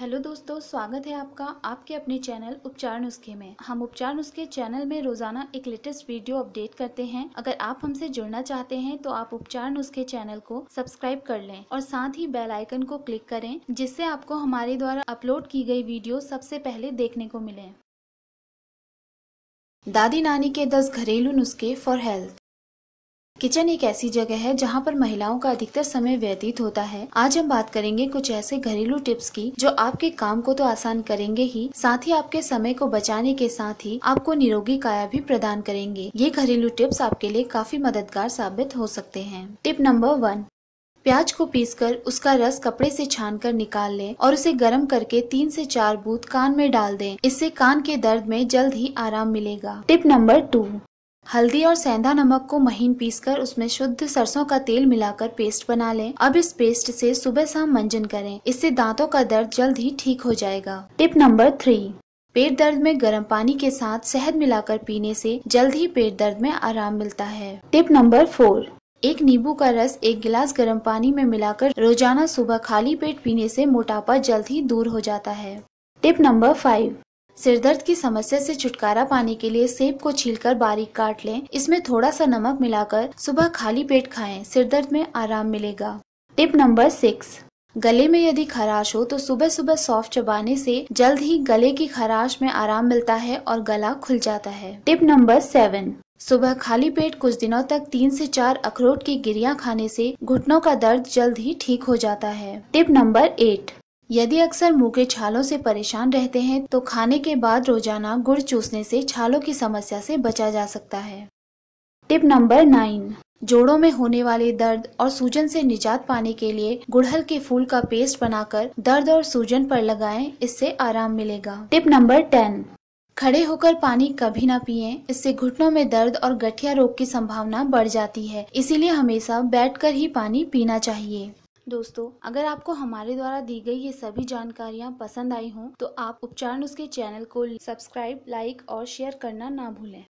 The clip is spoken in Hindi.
हेलो दोस्तों स्वागत है आपका आपके अपने चैनल उपचार नुस्खे में हम उपचार नुस्खे चैनल में रोजाना एक लेटेस्ट वीडियो अपडेट करते हैं अगर आप हमसे जुड़ना चाहते हैं तो आप उपचार नुस्खे चैनल को सब्सक्राइब कर लें और साथ ही बेल आइकन को क्लिक करें जिससे आपको हमारे द्वारा अपलोड की गई वीडियो सबसे पहले देखने को मिले दादी नानी के दस घरेलू नुस्खे फॉर हेल्थ किचन एक ऐसी जगह है जहाँ पर महिलाओं का अधिकतर समय व्यतीत होता है आज हम बात करेंगे कुछ ऐसे घरेलू टिप्स की जो आपके काम को तो आसान करेंगे ही साथ ही आपके समय को बचाने के साथ ही आपको निरोगी काया भी प्रदान करेंगे ये घरेलू टिप्स आपके लिए काफी मददगार साबित हो सकते हैं टिप नंबर वन प्याज को पीसकर उसका रस कपड़े से छानकर निकाल लें और उसे गर्म करके तीन से चार बूंद कान में डाल दें इससे कान के दर्द में जल्द ही आराम मिलेगा टिप नंबर टू हल्दी और सेंधा नमक को महीन पीसकर उसमें शुद्ध सरसों का तेल मिलाकर पेस्ट बना लें अब इस पेस्ट से सुबह शाम मंजन करें इससे दांतों का दर्द जल्द ही ठीक हो जाएगा टिप नंबर थ्री पेट दर्द में गर्म पानी के साथ शहद मिलाकर पीने से जल्द ही पेट दर्द में आराम मिलता है टिप नंबर फोर एक नींबू का रस एक गिलास गर्म पानी में मिलाकर रोजाना सुबह खाली पेट पीने से मोटापा जल्द ही दूर हो जाता है टिप नंबर फाइव सिरदर्द की समस्या से छुटकारा पाने के लिए सेब को छीलकर बारीक काट लें इसमें थोड़ा सा नमक मिलाकर सुबह खाली पेट खाएं सिरदर्द में आराम मिलेगा टिप नंबर सिक्स गले में यदि खराश हो तो सुबह सुबह सॉफ्ट चबाने से जल्द ही गले की खराश में आराम मिलता है और गला खुल जाता है टिप नंबर सेवन सुबह खाली पेट कुछ दिनों तक तीन से चार अखरोट की गिरिया खाने से घुटनों का दर्द जल्द ही ठीक हो जाता है टिप नंबर एट यदि अक्सर मुंह के छालों से परेशान रहते हैं तो खाने के बाद रोजाना गुड़ चूसने से छालों की समस्या से बचा जा सकता है टिप नंबर नाइन जोड़ों में होने वाले दर्द और सूजन से निजात पाने के लिए गुड़हल के फूल का पेस्ट बनाकर दर्द और सूजन पर लगाएं इससे आराम मिलेगा टिप नंबर टेन खड़े होकर पानी कभी ना पिए इससे घुटनों में दर्द और गठिया रोग की संभावना बढ़ जाती है इसीलिए हमेशा बैठकर ही पानी पीना चाहिए दोस्तों अगर आपको हमारे द्वारा दी गई ये सभी जानकारियाँ पसंद आई हों तो आप उपचार उसके चैनल को सब्सक्राइब लाइक और शेयर करना ना भूलें